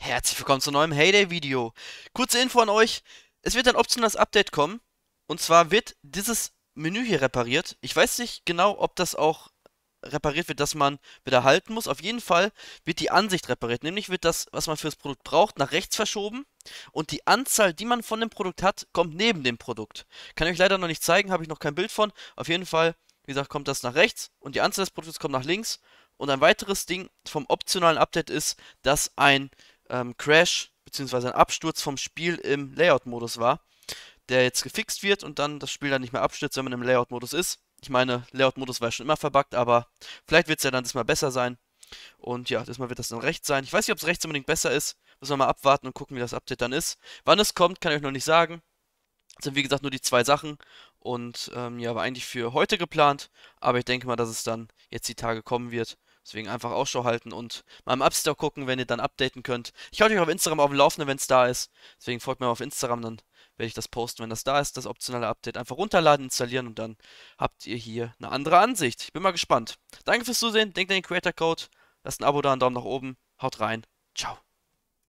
Herzlich willkommen zu einem neuen Heyday-Video. Kurze Info an euch. Es wird ein optionales Update kommen. Und zwar wird dieses Menü hier repariert. Ich weiß nicht genau, ob das auch repariert wird, dass man wieder halten muss. Auf jeden Fall wird die Ansicht repariert. Nämlich wird das, was man für das Produkt braucht, nach rechts verschoben. Und die Anzahl, die man von dem Produkt hat, kommt neben dem Produkt. Kann ich euch leider noch nicht zeigen, habe ich noch kein Bild von. Auf jeden Fall, wie gesagt, kommt das nach rechts und die Anzahl des Produktes kommt nach links. Und ein weiteres Ding vom optionalen Update ist, dass ein ähm, Crash bzw. ein Absturz vom Spiel im Layout-Modus war, der jetzt gefixt wird und dann das Spiel dann nicht mehr abstürzt, wenn man im Layout-Modus ist. Ich meine, Layout-Modus war schon immer verbuggt, aber vielleicht wird es ja dann diesmal besser sein. Und ja, diesmal wird das dann rechts sein. Ich weiß nicht, ob es rechts unbedingt besser ist. Müssen wir mal abwarten und gucken, wie das Update dann ist. Wann es kommt, kann ich euch noch nicht sagen. Das sind wie gesagt nur die zwei Sachen. Und ähm, ja, war eigentlich für heute geplant. Aber ich denke mal, dass es dann jetzt die Tage kommen wird. Deswegen einfach Ausschau halten und mal im App Store gucken, wenn ihr dann updaten könnt. Ich halte euch auf Instagram auf dem Laufenden, wenn es da ist. Deswegen folgt mir auf Instagram, dann werde ich das posten, wenn das da ist, das optionale Update. Einfach runterladen, installieren und dann habt ihr hier eine andere Ansicht. Ich bin mal gespannt. Danke fürs Zusehen, denkt an den Creator Code, lasst ein Abo da, einen Daumen nach oben, haut rein, ciao.